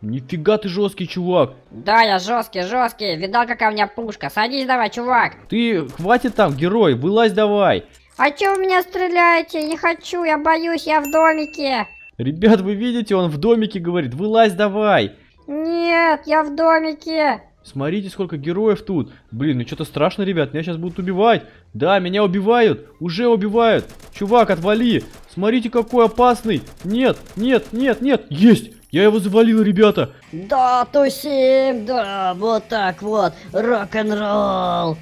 Нифига ты жесткий, чувак. Да, я жесткий, жесткий. Видал, какая у меня пушка. Садись давай, чувак. Ты, хватит там, герой, вылазь давай. А че вы меня стреляете? Не хочу, я боюсь, я в домике. Ребят, вы видите, он в домике говорит, вылазь давай. Нет, я в домике. Смотрите, сколько героев тут. Блин, ну что-то страшно, ребят, меня сейчас будут убивать. Да, меня убивают, уже убивают. Чувак, отвали. Смотрите, какой опасный. Нет, нет, нет, нет, есть. Я его завалил, ребята. Да, тусим, э, да, вот так вот, рок-н-ролл.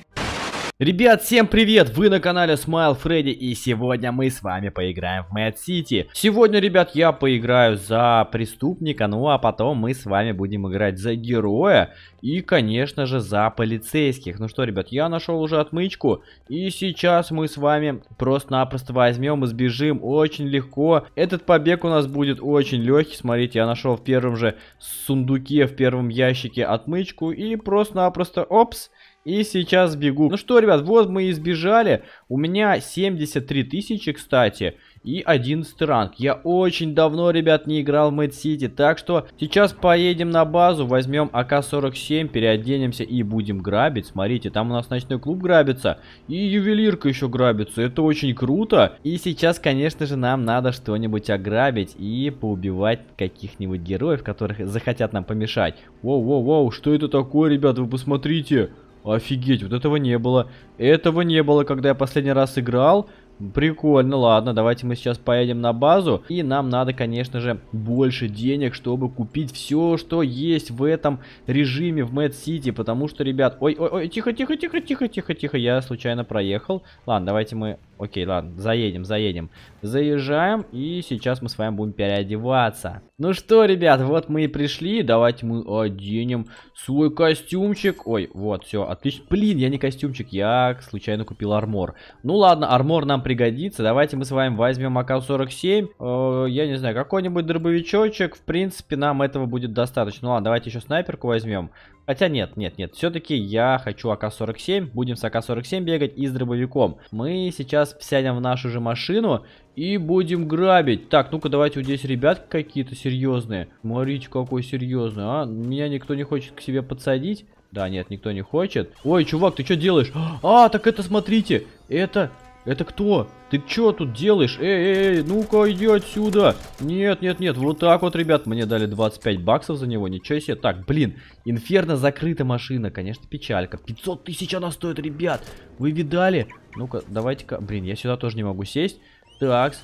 Ребят, всем привет! Вы на канале Smile Freddy и сегодня мы с вами поиграем в Mad City. Сегодня, ребят, я поиграю за преступника, ну а потом мы с вами будем играть за героя и, конечно же, за полицейских. Ну что, ребят, я нашел уже отмычку и сейчас мы с вами просто-напросто возьмем и сбежим очень легко. Этот побег у нас будет очень легкий, смотрите, я нашел в первом же сундуке, в первом ящике отмычку и просто-напросто, опс, и сейчас бегу. Ну что, ребят, вот мы и сбежали. У меня 73 тысячи, кстати. И 11 ранг. Я очень давно, ребят, не играл в Мэд Сити. Так что сейчас поедем на базу, возьмем АК-47, переоденемся и будем грабить. Смотрите, там у нас ночной клуб грабится. И ювелирка еще грабится. Это очень круто. И сейчас, конечно же, нам надо что-нибудь ограбить и поубивать каких-нибудь героев, которых захотят нам помешать. Воу-воу-воу, что это такое, ребят, вы посмотрите. Посмотрите. Офигеть, вот этого не было. Этого не было, когда я последний раз играл. Прикольно, ладно, давайте мы сейчас поедем на базу. И нам надо, конечно же, больше денег, чтобы купить все, что есть в этом режиме в Мэтт Сити. Потому что, ребят... Ой-ой-ой, тихо-тихо-тихо-тихо-тихо-тихо, я случайно проехал. Ладно, давайте мы... Окей, ладно, заедем, заедем. Заезжаем, и сейчас мы с вами будем переодеваться. Ну что, ребят, вот мы и пришли. Давайте мы оденем свой костюмчик. Ой, вот, все, отлично. Блин, я не костюмчик, я случайно купил армор. Ну ладно, армор нам пригодится. Давайте мы с вами возьмем АК-47. Э, я не знаю, какой-нибудь дробовичочек. В принципе, нам этого будет достаточно. Ну ладно, давайте еще снайперку возьмем. Хотя нет, нет, нет. Все-таки я хочу АК-47. Будем с АК-47 бегать и с дробовиком. Мы сейчас сядем в нашу же машину и будем грабить. Так, ну-ка давайте вот здесь ребят какие-то серьезные. Смотрите, какой серьезный, а. Меня никто не хочет к себе подсадить. Да, нет, никто не хочет. Ой, чувак, ты что делаешь? А, так это смотрите. Это это кто? Ты чё тут делаешь? Эй, эй, эй, ну-ка иди отсюда. Нет, нет, нет, вот так вот, ребят. Мне дали 25 баксов за него, ничего себе. Так, блин, Инферно закрыта машина, конечно, печалька. 500 тысяч она стоит, ребят. Вы видали? Ну-ка, давайте-ка... Блин, я сюда тоже не могу сесть. Такс.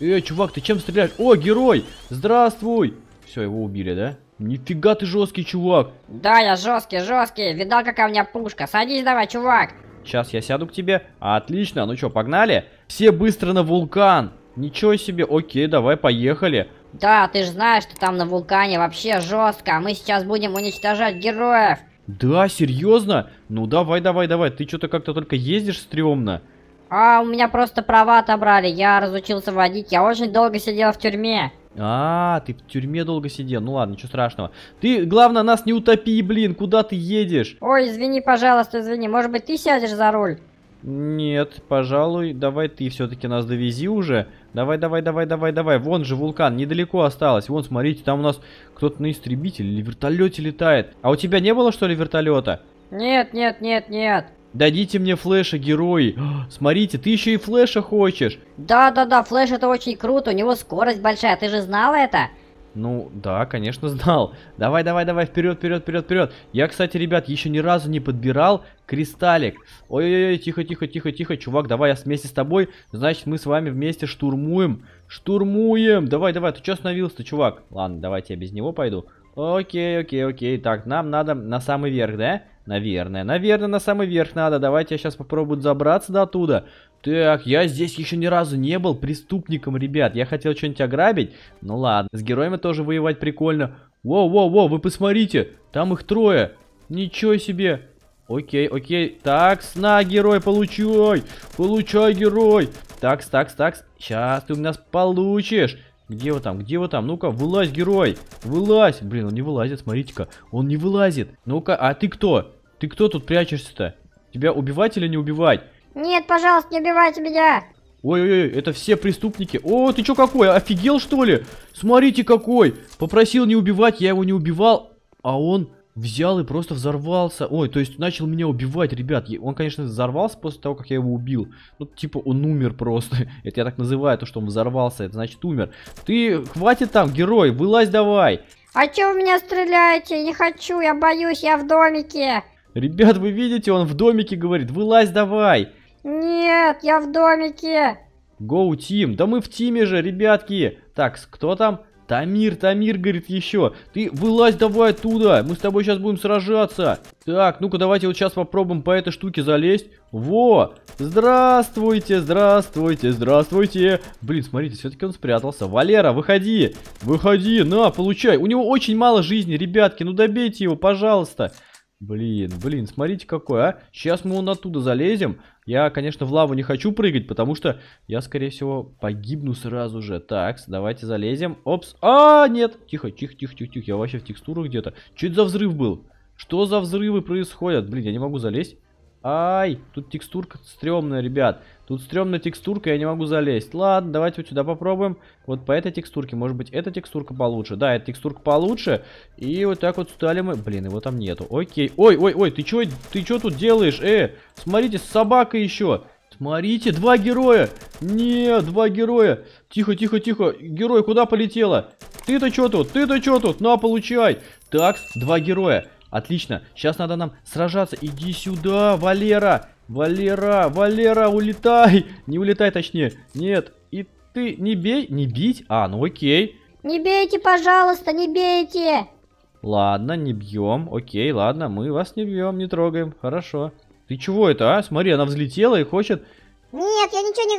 Эй, чувак, ты чем стреляешь? О, герой! Здравствуй! Все, его убили, да? Нифига ты жесткий, чувак. Да, я жесткий, жесткий. Видал, какая у меня пушка. Садись давай, чувак. Сейчас я сяду к тебе. Отлично, ну что, погнали? Все быстро на вулкан. Ничего себе, окей, давай, поехали. Да, ты же знаешь, что там на вулкане вообще жестко. Мы сейчас будем уничтожать героев. Да, серьезно? Ну давай, давай, давай. Ты что-то как-то только ездишь стрёмно. А, у меня просто права отобрали. Я разучился водить. Я очень долго сидел в тюрьме. А, ты в тюрьме долго сидел. Ну ладно, ничего страшного. Ты, главное, нас не утопи, блин. Куда ты едешь? Ой, извини, пожалуйста, извини. Может быть, ты сядешь за руль? Нет, пожалуй, давай ты все-таки нас довези уже. Давай, давай, давай, давай, давай. Вон же вулкан, недалеко осталось. Вон, смотрите, там у нас кто-то на истребителе или вертолете летает. А у тебя не было, что ли, вертолета? Нет, нет, нет, нет. Дадите мне флеша, герой. Смотрите, ты еще и флеша хочешь. Да-да-да, флеш это очень круто, у него скорость большая, ты же знала это? Ну, да, конечно, знал. Давай, давай, давай, вперед, вперед, вперед, вперед. Я, кстати, ребят, еще ни разу не подбирал кристаллик. Ой-ой-ой, тихо, тихо, тихо, тихо, чувак, давай я вместе с тобой. Значит, мы с вами вместе штурмуем. Штурмуем! Давай, давай, ты что остановился-то, чувак? Ладно, давайте я без него пойду. Окей, окей, окей. Так, нам надо на самый верх, да? Наверное, наверное, на самый верх надо. Давайте я сейчас попробую забраться до оттуда. Так, я здесь еще ни разу не был преступником, ребят. Я хотел что-нибудь ограбить. Ну ладно, с героями тоже воевать прикольно. Воу-воу-воу, вы посмотрите, там их трое. Ничего себе. Окей, окей. Так, на герой, получай. Получай, герой. Такс, такс, такс. Сейчас ты у нас получишь. Где вы там? Где вы там? Ну-ка, вылазь, герой! Вылазь! Блин, он не вылазит, смотрите-ка. Он не вылазит. Ну-ка, а ты кто? Ты кто тут прячешься-то? Тебя убивать или не убивать? Нет, пожалуйста, не убивайте меня! Ой-ой-ой, это все преступники. О, ты чё какой, офигел что ли? Смотрите какой! Попросил не убивать, я его не убивал, а он взял и просто взорвался. Ой, то есть начал меня убивать, ребят. Он, конечно, взорвался после того, как я его убил. Ну, типа, он умер просто. Это я так называю, то, что он взорвался. Это значит умер. Ты, хватит там, герой, вылазь давай. А че вы меня стреляете? Не хочу, я боюсь, я в домике. Ребят, вы видите, он в домике говорит, вылазь давай. Нет, я в домике. Go, Team. Да мы в тиме же, ребятки. Так, кто там? Тамир, Тамир, говорит, еще. Ты вылазь давай оттуда. Мы с тобой сейчас будем сражаться. Так, ну-ка давайте вот сейчас попробуем по этой штуке залезть. Во! Здравствуйте, здравствуйте, здравствуйте. Блин, смотрите, все-таки он спрятался. Валера, выходи. Выходи, на, получай. У него очень мало жизни, ребятки. Ну добейте его, пожалуйста. Пожалуйста. Блин, блин, смотрите какой, а. Сейчас мы вон оттуда залезем. Я, конечно, в лаву не хочу прыгать, потому что я, скорее всего, погибну сразу же. Так, давайте залезем. Опс. А, нет. Тихо, тихо, тихо, тихо, тихо. Я вообще в текстурах где-то. Чуть за взрыв был. Что за взрывы происходят? Блин, я не могу залезть. Ай, тут текстурка стрёмная, ребят. Тут стрёмная текстурка, я не могу залезть. Ладно, давайте вот сюда попробуем. Вот по этой текстурке, может быть, эта текстурка получше. Да, эта текстурка получше. И вот так вот стали мы... Блин, его там нету. Окей. Ой, ой, ой, ты чё, ты чё тут делаешь? Э, смотрите, собака еще. Смотрите, два героя. Не, два героя. Тихо, тихо, тихо. Герой куда полетела? Ты-то чё тут? Ты-то чё тут? На, получай. Так, два героя. Отлично. Сейчас надо нам сражаться. Иди сюда, Валера. Валера, Валера, улетай. Не улетай, точнее. Нет. И ты не бей. Не бить? А, ну окей. Не бейте, пожалуйста, не бейте. Ладно, не бьем. Окей, ладно, мы вас не бьем, не трогаем. Хорошо. Ты чего это, а? Смотри, она взлетела и хочет... Нет, я ничего не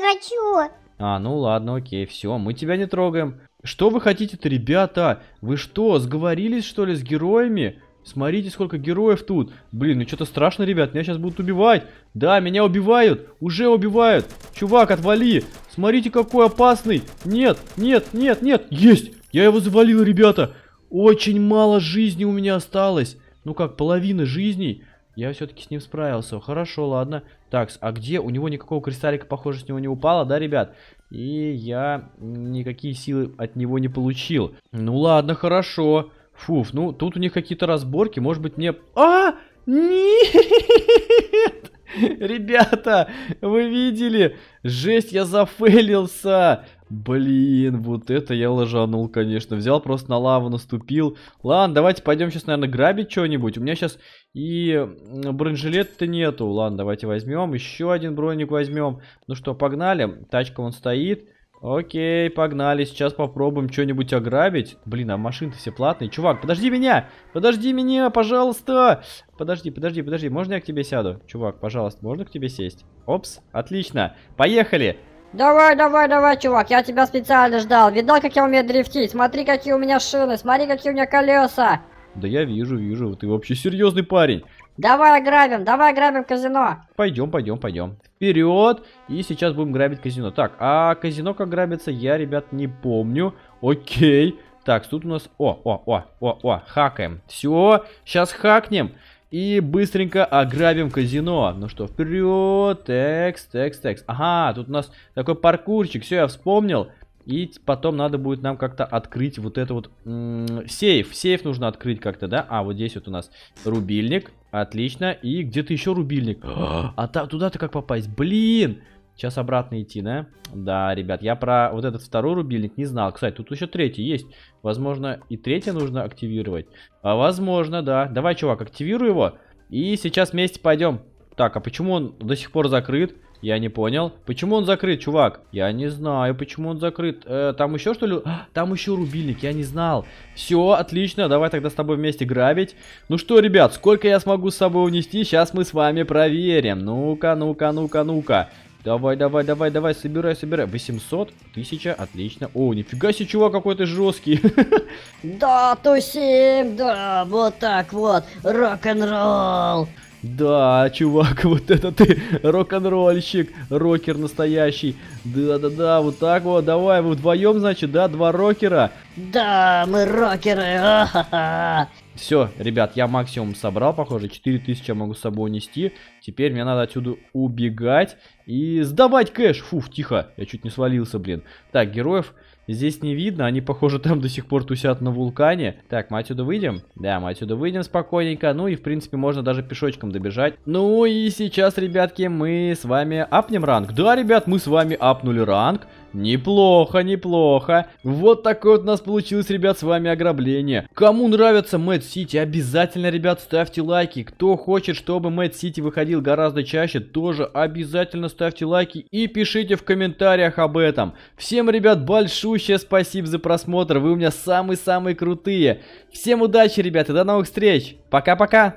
хочу. А, ну ладно, окей, все, мы тебя не трогаем. Что вы хотите-то, ребята? Вы что, сговорились, что ли, с героями? Смотрите, сколько героев тут. Блин, ну что-то страшно, ребят. Меня сейчас будут убивать. Да, меня убивают. Уже убивают. Чувак, отвали. Смотрите, какой опасный. Нет, нет, нет, нет. Есть. Я его завалил, ребята. Очень мало жизни у меня осталось. Ну как, половина жизней. Я все-таки с ним справился. Хорошо, ладно. Так, а где? У него никакого кристаллика, похоже, с него не упало, да, ребят? И я никакие силы от него не получил. Ну ладно, хорошо. Фуф, ну тут у них какие-то разборки, может быть мне... А! Нет! Ребята, вы видели? Жесть, я зафейлился! Блин, вот это я ложанул, конечно. Взял просто на лаву, наступил. Ладно, давайте пойдем сейчас, наверное, грабить что-нибудь. У меня сейчас и бронежилета-то нету. Ладно, давайте возьмем. Еще один броник возьмем. Ну что, погнали. Тачка вон стоит. Окей, погнали. Сейчас попробуем что-нибудь ограбить. Блин, а машины-то все платные. Чувак, подожди меня! Подожди меня, пожалуйста! Подожди, подожди, подожди. Можно я к тебе сяду? Чувак, пожалуйста, можно к тебе сесть? Опс, отлично. Поехали! Давай, давай, давай, чувак, я тебя специально ждал. Видал, как я умею дрифтить? Смотри, какие у меня шины, смотри, какие у меня колеса. Да я вижу, вижу, ты вообще серьезный парень. Давай ограбим, давай ограбим казино. Пойдем, пойдем, пойдем. Вперед. И сейчас будем грабить казино. Так, а казино как грабится, я, ребят, не помню. Окей. Так, тут у нас... О, о, о, о, о, хакаем. Все, сейчас хакнем. И быстренько ограбим казино. Ну что, вперед. Текст, текст, текст. Ага, тут у нас такой паркурчик. Все, я вспомнил. И потом надо будет нам как-то открыть вот это вот... Сейф. Сейф нужно открыть как-то, да? А, вот здесь вот у нас рубильник. Отлично. И где-то еще рубильник. а та, туда-то как попасть? Блин! Сейчас обратно идти, да? Да, ребят, я про вот этот второй рубильник не знал. Кстати, тут еще третий есть. Возможно, и третий нужно активировать. А возможно, да. Давай, чувак, активируй его. И сейчас вместе пойдем. Так, а почему он до сих пор закрыт? Я не понял. Почему он закрыт, чувак? Я не знаю, почему он закрыт. Э, там еще что ли? А, там еще рубильник, я не знал. Все, отлично, давай тогда с тобой вместе грабить. Ну что, ребят, сколько я смогу с собой унести, сейчас мы с вами проверим. Ну-ка, ну-ка, ну-ка, ну-ка. Давай, давай, давай, давай, собирай, собирай. 800, 1000, отлично. О, нифига себе, чувак какой-то жесткий. Да, тусим, да, вот так вот, рок-н-ролл. Да, чувак, вот это ты рок-н-ролльщик, рокер настоящий. Да-да-да, вот так вот, давай, вы вдвоем, значит, да, два рокера? Да, мы рокеры, Все, ребят, я максимум собрал, похоже, 4000 я могу с собой нести. Теперь мне надо отсюда убегать и сдавать кэш. Фуф, тихо, я чуть не свалился, блин. Так, героев здесь не видно, они, похоже, там до сих пор тусят на вулкане. Так, мы отсюда выйдем? Да, мы отсюда выйдем спокойненько. Ну и, в принципе, можно даже пешочком добежать. Ну и сейчас, ребятки, мы с вами апнем ранг. Да, ребят, мы с вами апнули ранг. Неплохо, неплохо. Вот такое вот у нас получилось, ребят, с вами ограбление. Кому нравится Мэд Сити, обязательно, ребят, ставьте лайки. Кто хочет, чтобы Мэд Сити выходил гораздо чаще, тоже обязательно ставьте лайки и пишите в комментариях об этом. Всем, ребят, большущее спасибо за просмотр, вы у меня самые-самые крутые. Всем удачи, ребята, до новых встреч, пока-пока!